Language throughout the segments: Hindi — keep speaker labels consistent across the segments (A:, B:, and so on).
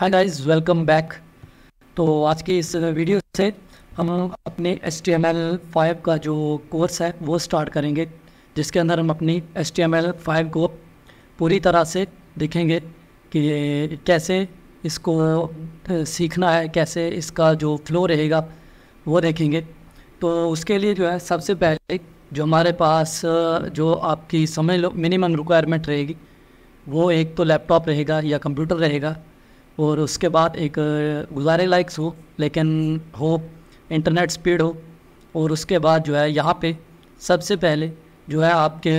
A: हाय गाइस वेलकम बैक तो आज के इस वीडियो से हम अपने S T M L five का जो कोर्स है वो स्टार्ट करेंगे जिसके अंदर हम अपनी S T M L five को पूरी तरह से देखेंगे कि कैसे इसको सीखना है कैसे इसका जो फ्लो रहेगा वो देखेंगे तो उसके लिए जो है सबसे पहले जो हमारे पास जो आपकी समय लो मिनिमम रिक्वायरमेंट रहेगी वो एक तो लैपटॉप रहेगा या कंप्यूटर रहेगा और उसके बाद एक गुजारे लाइक्स हो लेकिन हो इंटरनेट स्पीड हो और उसके बाद जो है यहाँ पे सबसे पहले जो है आपके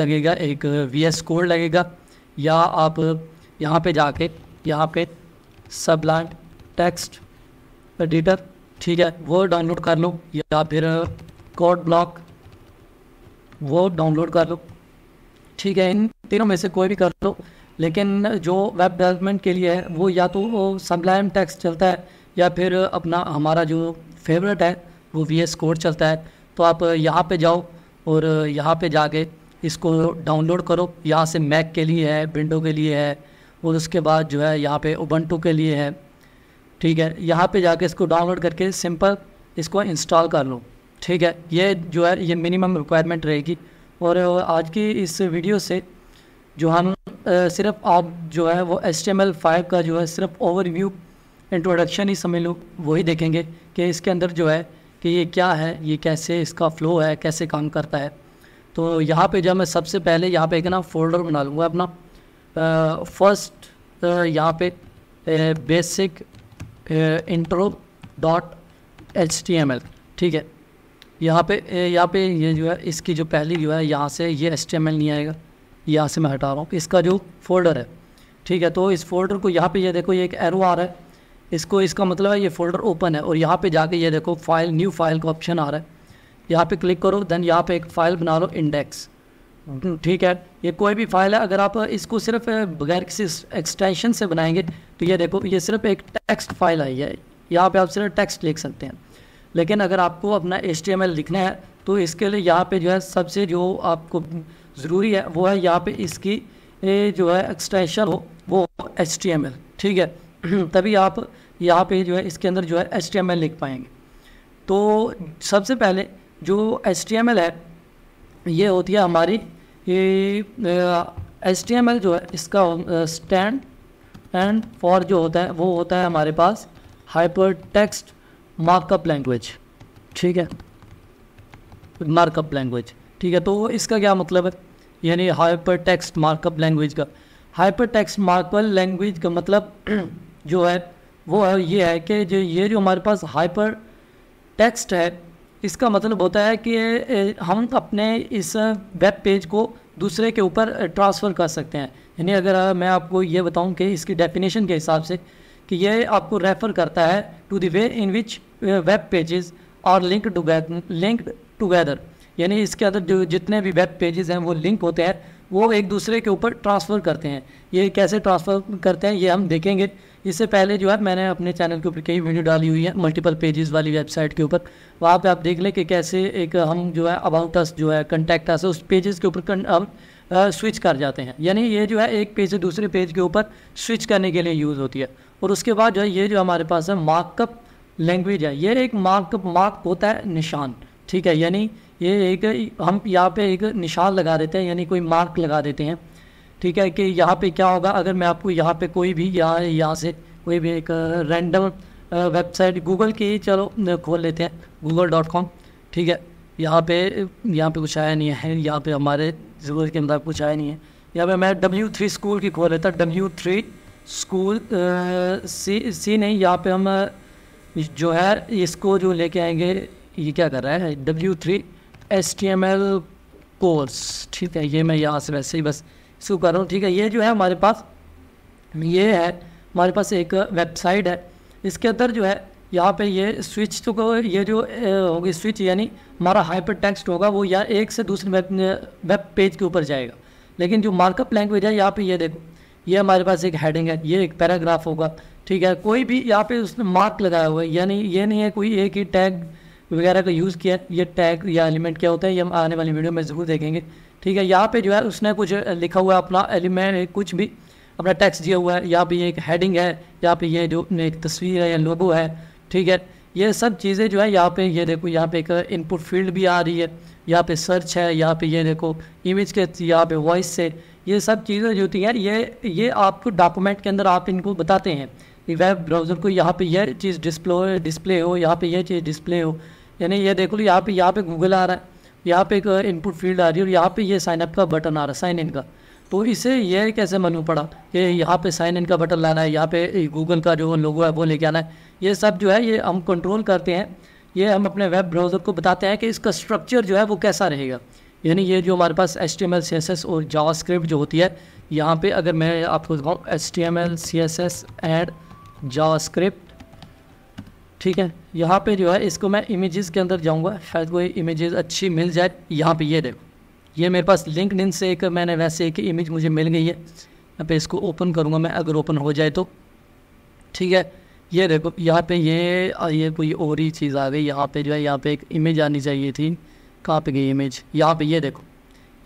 A: लगेगा एक वी एस कोड लगेगा या आप यहाँ पे जाके यहाँ पे सबलाइन टेक्स्ट एडिटर ठीक है वो डाउनलोड कर लो या फिर कोड ब्लॉक वो डाउनलोड कर लो ठीक है इन तीनों में से कोई भी कर लो लेकिन जो वेब डेवलपमेंट के लिए है वो या तो वो सबलाइम टेक्स्ट चलता है या फिर अपना हमारा जो फेवरेट है वो वी एस कोड चलता है तो आप यहाँ पे जाओ और यहाँ पे जाके इसको डाउनलोड करो यहाँ से मैक के लिए है विंडो के लिए है और उसके बाद जो है यहाँ पे उबंटू के लिए है ठीक है यहाँ पे जाके इसको डाउनलोड करके सिंपल इसको इंस्टॉल कर लो ठीक है ये जो है ये मिनिमम रिक्वायरमेंट रहेगी और आज की इस वीडियो से जो हम सिर्फ आप जो है वो एस टी का जो है सिर्फ ओवरव्यू इंट्रोडक्शन ही समझ लो वही देखेंगे कि इसके अंदर जो है कि ये क्या है ये कैसे इसका फ़्लो है कैसे काम करता है तो यहाँ पे जब मैं सबसे पहले यहाँ पे एक ना फोल्डर बना लूँगा अपना फर्स्ट यहाँ पे basic intro dot H T M L ठीक है यहाँ पे यहाँ पे ये यह जो है इसकी जो पहली जो है यहाँ से ये एच टी एम एल नहीं आएगा यहाँ से मैं हटा रहा हूँ तो इसका जो फोल्डर है ठीक है तो इस फोल्डर को यहाँ पे ये यह देखो ये एक एरो आ रहा है इसको इसका मतलब है ये फोल्डर ओपन है और यहाँ पे जाके ये देखो फाइल न्यू फाइल का ऑप्शन आ रहा है यहाँ पे क्लिक करो देन यहाँ पे एक फ़ाइल बना लो इंडेक्स ठीक है ये कोई भी फाइल है अगर आप इसको सिर्फ बगैर किसी एक्सटेंशन से बनाएंगे तो ये देखो ये सिर्फ एक टेक्स्ट फाइल आई है यहाँ पर आप सिर्फ टेक्स्ट लिख सकते हैं लेकिन अगर आपको अपना एच लिखना है तो इसके लिए यहाँ पर जो है सबसे जो आपको ज़रूरी है वो है यहाँ पे इसकी जो है एक्सटेंशन हो वो एच ठीक है तभी आप यहाँ पे जो है इसके अंदर जो है एच लिख पाएंगे तो सबसे पहले जो एच है ये होती है हमारी एच जो है इसका स्टैंड एंड फॉर जो होता है वो होता है हमारे पास हाइपर टेक्स्ट मार्कअप लैंग्वेज ठीक है मार्कअप लैंग्वेज ठीक है तो इसका क्या मतलब है यानी हाइपर टेक्स्ट मार्कअप लैंग्वेज का हाइपर टेक्स्ट मार्कअप लैंग्वेज का मतलब जो है वो है ये है कि जो ये जो हमारे पास हाइपर टेक्स्ट है इसका मतलब होता है कि हम अपने इस वेब पेज को दूसरे के ऊपर ट्रांसफ़र कर सकते हैं यानी अगर मैं आपको ये बताऊं कि इसकी डेफिनेशन के हिसाब से कि ये आपको रेफ़र करता है to the way in which web pages are linked together linked together यानी इसके अंदर जो जितने भी वेब पेजेस हैं वो लिंक होते हैं वो एक दूसरे के ऊपर ट्रांसफ़र करते हैं ये कैसे ट्रांसफ़र करते हैं ये हम देखेंगे इससे पहले जो है मैंने अपने चैनल के ऊपर कई वीडियो डाली हुई है मल्टीपल पेजेस वाली वेबसाइट के ऊपर वहाँ पे आप देख लें कि कैसे एक हम जो है अबाउट अस जो है कंटेक्ट अस उस पेजेस के ऊपर स्विच कर जाते हैं यानी ये जो है एक पेज से दूसरे पेज के ऊपर स्विच करने के लिए यूज़ होती है और उसके बाद जो है ये जो हमारे पास है मार्कअप लैंग्वेज है ये एक मार्कअप मार्क होता है निशान ठीक है यानी ये एक हम यहाँ पे एक निशान लगा देते हैं यानी कोई मार्क लगा देते हैं ठीक है कि यहाँ पे क्या होगा अगर मैं आपको यहाँ पे कोई भी यहाँ यहाँ से कोई भी एक रैंडम वेबसाइट गूगल की चलो खोल लेते हैं गूगल डॉट कॉम ठीक है यहाँ पे यहाँ पे कुछ आया नहीं है यहाँ पे हमारे ज़रूरत के मुताबिक कुछ आया नहीं है यहाँ पे मैं डब्ल्यू थ्री स्कूल की खोल लेता W three school C C नहीं यहाँ पे हम जो है इसको जो लेके आएंगे ये क्या कर रहा है W three S T M L course ठीक है ये मैं यहाँ से वैसे ही बस इसको कर रहा हूँ ठीक है ये जो है हमारे पास ये है हमारे पास एक वेबसाइट है इसके अंदर जो है यहाँ पे ये स्विच तो को ये जो होगी स्विच यानी हमारा हाइपर टेक्स्ट होगा वो या एक से दूसरे वेब वेब पेज के ऊपर जाएगा लेकिन जो मार्कअप लैंग्वेज है यहाँ पे ये देखो ये हमारे पास एक हेडिंग है ये एक पैराग्राफ होगा ठीक है कोई भी यहाँ पे उसने मार्क लगाया हुआ है यानी ये नहीं है कोई एक ही टैग वगैरह का यूज़ किया ये टैग या एलिमेंट क्या होता है ये हम आने वाली वीडियो में ज़रूर देखेंगे ठीक है यहाँ पे जो है उसने कुछ लिखा हुआ है अपना एलिमेंट कुछ भी अपना टैक्स दिया हुआ है यहाँ पे ये एक हेडिंग है यहाँ पे ये जो एक तस्वीर है या लोगो है ठीक है ये सब चीज़ें जो है यहाँ पे ये देखो यहाँ पे एक इनपुट फील्ड भी आ रही है यहाँ पे सर्च है यहाँ पे ये देखो इमेज के यहाँ पे वॉइस से ये सब चीज़ें जो होती हैं ये ये आपको डॉक्यूमेंट के अंदर आप इनको बताते हैं वेब ब्राउज़र को यहाँ पे यह चीज़ डिस्प्ले डिस्प्ले हो यहाँ पे यह चीज़ डिस्प्ले हो यानी ये देख लो यहाँ पे यहाँ पे गूगल आ रहा है यहाँ पे एक इनपुट फील्ड आ रही है और यहाँ पे ये साइन अप का बटन आ रहा है साइन इन का तो इसे ये कैसे मालूम पड़ा कि यहाँ पे साइन इन का बटन लाना है यहाँ पे गूगल का जो लोगो है वो लेके आना है ये सब जो है ये हम कंट्रोल करते हैं ये हम अपने वेब ब्राउज़र को बताते हैं कि इसका स्ट्रक्चर जो है वो कैसा रहेगा यानी ये जो हमारे पास H T M L C S S और स्क्रिप्ट जो होती है यहाँ पे अगर मैं आपको दिखाऊँ H T M L C S S add JavaScript ठीक है यहाँ पे जो है इसको मैं इमेजेस के अंदर जाऊँगा शायद कोई इमेजेस अच्छी मिल जाए यहाँ पे ये देखो ये मेरे पास लिंक से एक मैंने वैसे एक इमेज मुझे मिल गई है यहाँ पे इसको ओपन करूँगा मैं अगर ओपन हो जाए तो ठीक है ये देखो यहाँ पे ये ये कोई और ही चीज़ आ गई यहाँ पे जो है यहाँ पे एक इमेज आनी चाहिए थी कहाँ पे गई इमेज यहाँ पे ये देखो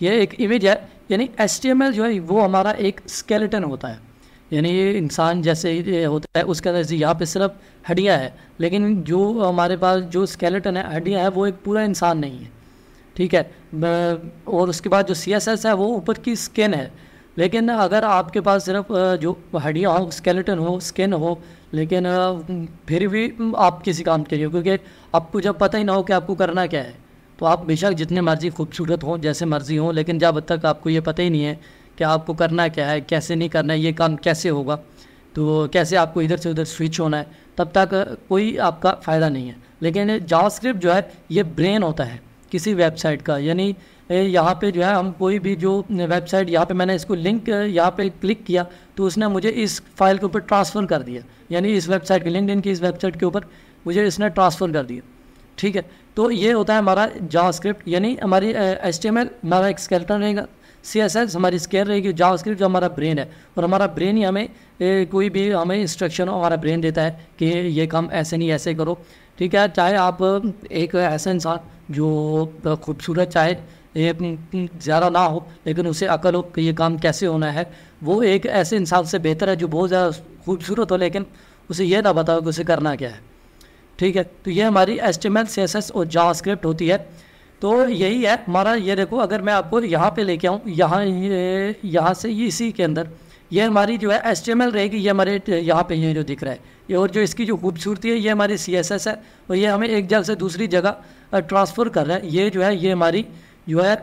A: ये एक इमेज है यानी एच जो है वो हमारा एक स्केलेटन होता है यानी ये इंसान जैसे ये होता है उसका अंदर यहाँ पे सिर्फ हड्डियाँ है लेकिन जो हमारे पास जो स्केलेटन है हड्डियाँ है वो एक पूरा इंसान नहीं है ठीक है और उसके बाद जो सी एस एस है वो ऊपर की स्किन है लेकिन अगर आपके पास सिर्फ जो हड्डियाँ हो स्केलेटन हो स्किन हो लेकिन फिर भी आप किसी काम के लिए क्योंकि आपको जब पता ही ना हो कि आपको करना क्या है तो आप बेशक जितने मर्ज़ी खूबसूरत हो जैसे मर्ज़ी हो लेकिन जब तक आपको ये पता ही नहीं है कि आपको करना क्या है कैसे नहीं करना है ये काम कैसे होगा तो कैसे आपको इधर से उधर स्विच होना है तब तक कोई आपका फ़ायदा नहीं है लेकिन जावास्क्रिप्ट जो है ये ब्रेन होता है किसी वेबसाइट का यानी यहाँ पे जो है हम कोई भी जो वेबसाइट यहाँ पे मैंने इसको लिंक यहाँ पे क्लिक किया तो उसने मुझे इस फाइल के ऊपर ट्रांसफ़र कर दिया यानी इस वेबसाइट के लिंकड की इस वेबसाइट के ऊपर मुझे इसने ट्रांसफ़र कर दिया ठीक है तो ये होता है हमारा जावास्क्रिप्ट यानी हमारी एस टी एम एल हमारा एक स्केल्टन रहेगा सी एस एस हमारी स्केन रहेगी जाओ स्क्रिप्ट जो हमारा ब्रेन है और हमारा ब्रेन ही हमें ए, कोई भी हमें इंस्ट्रक्शन हमारा ब्रेन देता है कि ये काम ऐसे नहीं ऐसे करो ठीक है चाहे आप एक ऐसा इंसान जो खूबसूरत चाहे ज़्यादा ना हो लेकिन उसे अकल हो कि ये काम कैसे होना है वो एक ऐसे इंसान से बेहतर है जो बहुत ज़्यादा खूबसूरत हो लेकिन उसे यह ना बताओ कि उसे करना क्या है ठीक है तो ये हमारी एस्टिमेट सी एस एस और जावा स्क्रिप्ट होती है तो यही है हमारा ये देखो अगर मैं आपको यहाँ पे लेके आऊँ यहाँ यहाँ से इसी के अंदर ये हमारी जो है एस टी एम एल रहेगी ये हमारे यहाँ पे ये जो दिख रहा है ये और जो इसकी जो खूबसूरती है ये हमारी सी एस एस है और ये हमें एक जगह से दूसरी जगह ट्रांसफ़र कर रहा है ये जो है ये हमारी जो है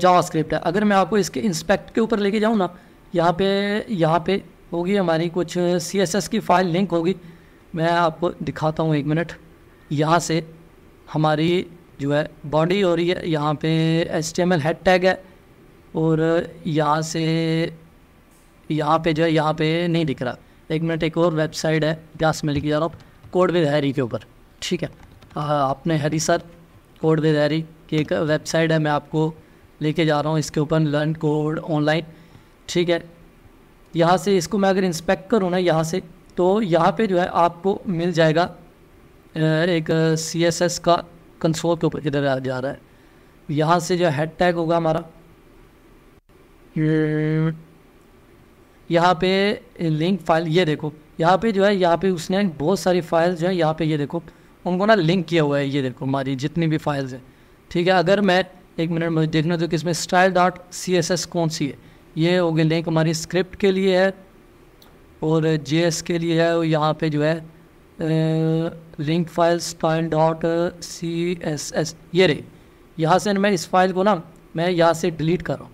A: जावा स्क्रिप्ट है अगर मैं आपको इसके इंस्पेक्ट के ऊपर लेके जाऊँ ना यहाँ पे यहाँ पे होगी हमारी कुछ सी एस एस की फ़ाइल लिंक होगी मैं आपको दिखाता हूँ एक मिनट यहाँ से हमारी जो है बॉडी हो रही है यहाँ पे S T M L head tag है और यहाँ से यहाँ पे जो है यहाँ पे नहीं दिख रहा एक मिनट एक और वेबसाइट है प्यास में लिख जा रहा हूँ कोड विद हैरी के ऊपर ठीक है आ, आपने Harry sir code with Harry की एक वेबसाइट है मैं आपको लेके जा रहा हूँ इसके ऊपर लर्न कोड ऑनलाइन ठीक है यहाँ से इसको मैं अगर इंस्पेक्ट करूँ ना यहाँ से तो यहाँ पे जो है आपको मिल जाएगा एक सी एस एस का कंसोल के ऊपर किधर जा रहा है यहाँ से जो हेड टैग होगा हमारा यहाँ पे लिंक फाइल ये देखो यहाँ पे जो है यहाँ पे उसने बहुत सारी फाइल्स जो है यहाँ पे ये देखो उनको ना लिंक किया हुआ है ये देखो हमारी जितनी भी फाइल्स हैं ठीक है अगर मैं एक मिनट मुझे देखना तो कि इसमें style dot C S S कौन सी है ये हो गई लिंक हमारी स्क्रिप्ट के लिए है और जे एस के लिए है और यहाँ पे जो है link files file dot C S S ये रे यहाँ से मैं इस फाइल को ना मैं यहाँ से डिलीट कर रहा हूँ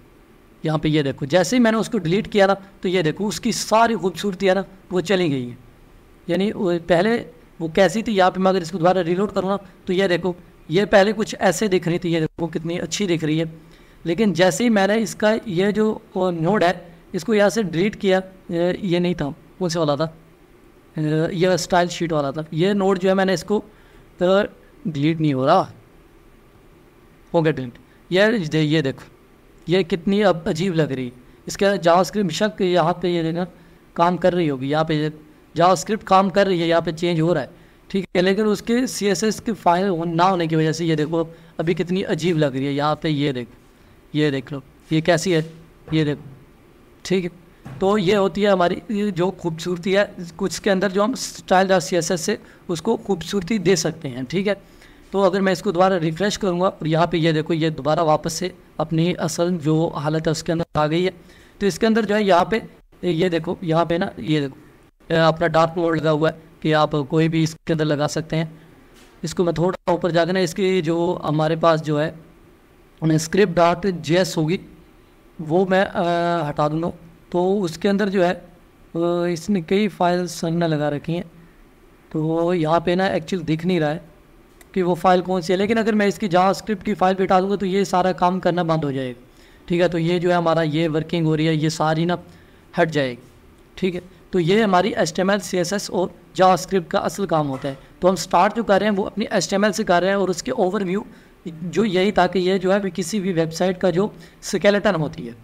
A: यहाँ पे ये देखो जैसे ही मैंने उसको डिलीट किया ना तो ये देखो उसकी सारी खूबसूरती है ना वो चली गई है यानी पहले वो कैसी थी यहाँ पे मैं अगर इसको दोबारा रिलोड करूँ ना तो ये देखो ये पहले कुछ ऐसे दिख रही थी ये देखो कितनी अच्छी दिख रही है लेकिन जैसे ही मैंने इसका ये जो नोड है इसको यहाँ से डिलीट किया ये नहीं था कौन से वाला था Uh, ये स्टाइल शीट वाला था ये नोट जो है मैंने इसको डिलीट नहीं हो रहा हो गया डिलीट ये दे, ये देखो ये कितनी अब अजीब लग रही इसका जावा स्क्रिप्ट शक यहाँ पे ये देखना काम कर रही होगी यहाँ पे जावा स्क्रिप्ट काम कर रही है यहाँ पे चेंज हो रहा है ठीक है लेकिन उसके सी एस एस के फाइल ना होने की वजह से ये देखो अभी कितनी अजीब लग रही है यहाँ पे ये देख ये देख लो ये कैसी है ये देखो ठीक है तो ये होती है हमारी जो खूबसूरती है कुछ के अंदर जो हम स्टाइल और सी से उसको खूबसूरती दे सकते हैं ठीक है तो अगर मैं इसको दोबारा रिफ़्रेश करूँगा और यहाँ पे ये देखो ये दोबारा वापस से अपनी असल जो हालत है उसके अंदर आ गई है तो इसके अंदर जो है यहाँ पे ये देखो यहाँ पे ना ये देखो अपना डार्क मोड लगा हुआ है कि आप कोई भी इसके अंदर लगा सकते हैं इसको मैं थोड़ा ऊपर जाकर ना इसकी जो हमारे पास जो है स्क्रिप्ट डॉट जेस होगी वो मैं आ, हटा दूँगा तो उसके अंदर जो है इसने कई फाइल्स ने लगा रखी हैं तो यहाँ पे ना एक्चुअल दिख नहीं रहा है कि वो फाइल कौन सी है लेकिन अगर मैं इसकी जहाँ स्क्रिप्ट की फ़ाइल बिठा दूँगा तो ये सारा काम करना बंद हो जाएगा ठीक है तो ये जो है हमारा ये वर्किंग हो रही है ये सारी ना हट जाएगी ठीक है तो ये हमारी H M L C S S और जहाँ स्क्रिप्ट का असल काम होता है तो हम स्टार्ट जो कर रहे हैं वो अपनी एस एम एल से कर रहे हैं और उसके ओवरव्यू जो यही ताकि ये जो है किसी भी वेबसाइट का जो स्केलेटन होती है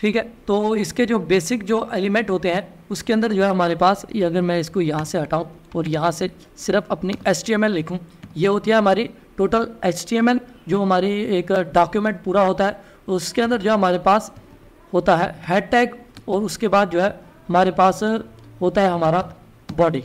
A: ठीक है तो इसके जो बेसिक जो एलिमेंट होते हैं उसके अंदर जो है हमारे पास ये अगर मैं इसको यहाँ से हटाऊँ और यहाँ से सिर्फ अपनी एच टी एम एल लिखूँ ये होती है हमारी total H T M L जो हमारी एक डॉक्यूमेंट पूरा होता है उसके अंदर जो हमारे पास होता है हेड टैग और उसके बाद जो है हमारे पास होता है हमारा बॉडी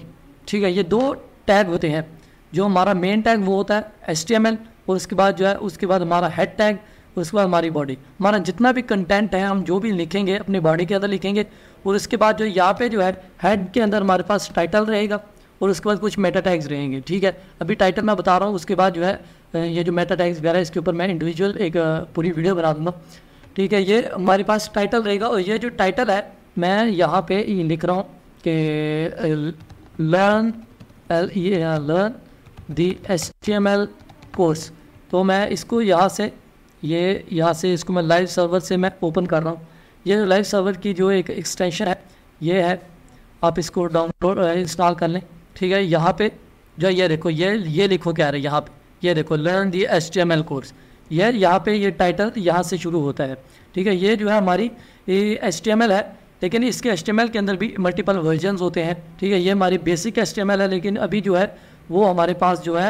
A: ठीक है ये दो टैग होते हैं जो हमारा मेन टैग वो होता है एच टी एम एल और उसके बाद जो है उसके बाद हमारा हेड टैग उसके बाद हमारी बॉडी हमारा जितना भी कंटेंट है हम जो भी लिखेंगे अपनी बॉडी के अंदर लिखेंगे और उसके बाद जो यहाँ पे जो है हेड के अंदर हमारे पास टाइटल रहेगा और उसके बाद कुछ मेटा टैग्स रहेंगे ठीक है अभी टाइटल मैं बता रहा हूँ उसके बाद जो है ये जो मेटा टैग्स वगैरह इसके ऊपर मैं इंडिविजुअल एक पूरी वीडियो बना दूँगा ठीक है ये हमारे पास टाइटल रहेगा और ये जो टाइटल है मैं यहाँ पे लिख रहा हूँ कि learn L E learn the S T M L course तो मैं इसको यहाँ से ये यहाँ से इसको मैं लाइव सर्वर से मैं ओपन कर रहा हूँ ये लाइव सर्वर की जो एक एक्सटेंशन है ये है आप इसको डाउनलोड इंस्टॉल कर लें ठीक है यहाँ पे जो ये देखो ये ये लिखो क्या है यहाँ पे ये देखो learn the H T M L course ये यहाँ पे ये टाइटल यहाँ से शुरू होता है ठीक है ये जो है हमारी एच टी एम एल है लेकिन इसके एच टी एम एल के अंदर भी मल्टीपल वर्जन होते हैं ठीक है ये हमारी basic H T M L है लेकिन अभी जो है वो हमारे पास जो है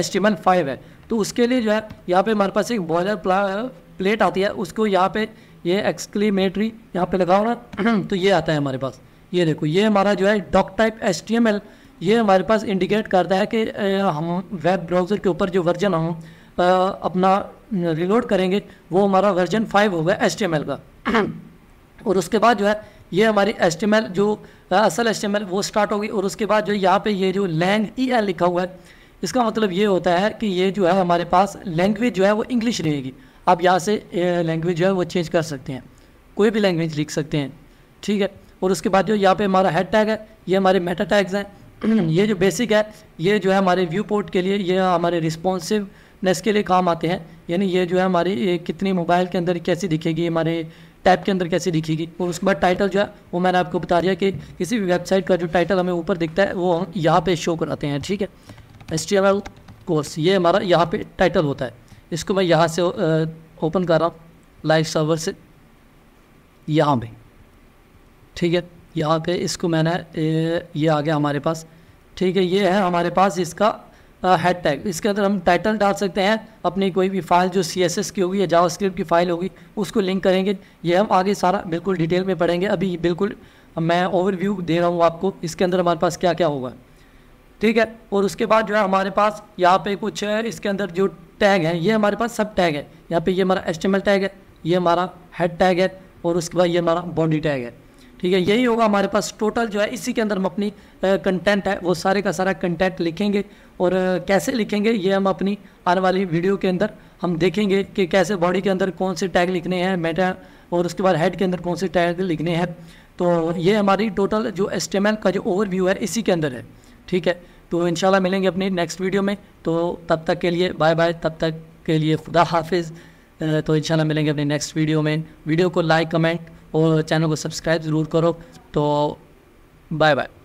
A: H T M L five है तो उसके लिए जो है यहाँ पे हमारे पास एक बॉयलर प्लेट आती है उसको यहाँ पे ये एक्सक्लीमेटरी यहाँ पे लगाओ ना तो ये आता है हमारे पास ये देखो ये हमारा जो है डॉक टाइप एस ये हमारे पास इंडिकेट करता है कि हम वेब ब्राउज़र के ऊपर जो वर्जन हम अपना रिलोड करेंगे वो हमारा वर्जन फाइव होगा एस का और उसके बाद जो है ये हमारी एस जो असल एस वो स्टार्ट होगी और उसके बाद जो यहाँ पे ये जो लैंग ई e लिखा हुआ है इसका मतलब ये होता है कि ये जो है हमारे पास लैंग्वेज जो है वो इंग्लिश रहेगी आप यहाँ से लैंग्वेज जो है वो चेंज कर सकते हैं कोई भी लैंग्वेज लिख सकते हैं ठीक है और उसके बाद जो यहाँ पे हमारा हेड टैग है ये हमारे मेटा टैग्स हैं ये जो बेसिक है ये जो है हमारे व्यू पोर्ट के लिए ये हमारे रिस्पॉन्सिवनेस के लिए काम आते हैं यानी ये जो है हमारी कितनी मोबाइल के अंदर कैसी दिखेगी हमारे टैब के अंदर कैसे दिखेगी और उसके बाद टाइटल जो है वो मैंने आपको बता दिया कि किसी भी वेबसाइट का जो टाइटल हमें ऊपर दिखता है वो हम यहाँ पर शो कराते हैं ठीक है एल कोर्स ये हमारा यहाँ पे टाइटल होता है इसको मैं यहाँ से ओपन कर रहा हूँ लाइव सर्वर से यहाँ पे ठीक है यहाँ पे इसको मैंने ये आ गया हमारे पास ठीक है ये है हमारे पास इसका हेड टैग इसके अंदर हम टाइटल डाल सकते हैं अपनी कोई भी फाइल जो सी एस एस की होगी या जावा स्क्रिप्ट की फ़ाइल होगी उसको लिंक करेंगे ये हम आगे सारा बिल्कुल डिटेल में पढ़ेंगे अभी बिल्कुल मैं ओवरव्यू दे रहा हूँ आपको इसके अंदर हमारे पास क्या क्या होगा ठीक है और उसके बाद जो है हमारे पास यहाँ पे कुछ इसके अंदर जो टैग है ये हमारे पास सब टैग है यहाँ पे ये हमारा एस टैग है ये हमारा हेड टैग है और उसके बाद ये हमारा बॉडी टैग है ठीक है यही होगा हमारे पास टोटल जो है इसी के अंदर हम अपनी कंटेंट है वो सारे का सारा कंटेंट लिखेंगे और कैसे लिखेंगे ये हम अपनी आने वाली वीडियो के अंदर हम देखेंगे कि कैसे बॉडी के अंदर कौन से टैग लिखने हैं मेटा और उसके बाद हेड के अंदर कौन से टैग लिखने हैं तो ये हमारी टोटल जो एस्टेमल का जो ओवरव्यू है इसी के अंदर है ठीक है तो इन मिलेंगे अपनी नेक्स्ट वीडियो में तो तब तक के लिए बाय बाय तब तक के लिए खुदा हाफिज़ तो इंशाल्लाह मिलेंगे अपनी नेक्स्ट वीडियो में वीडियो को लाइक कमेंट और चैनल को सब्सक्राइब ज़रूर करो तो बाय बाय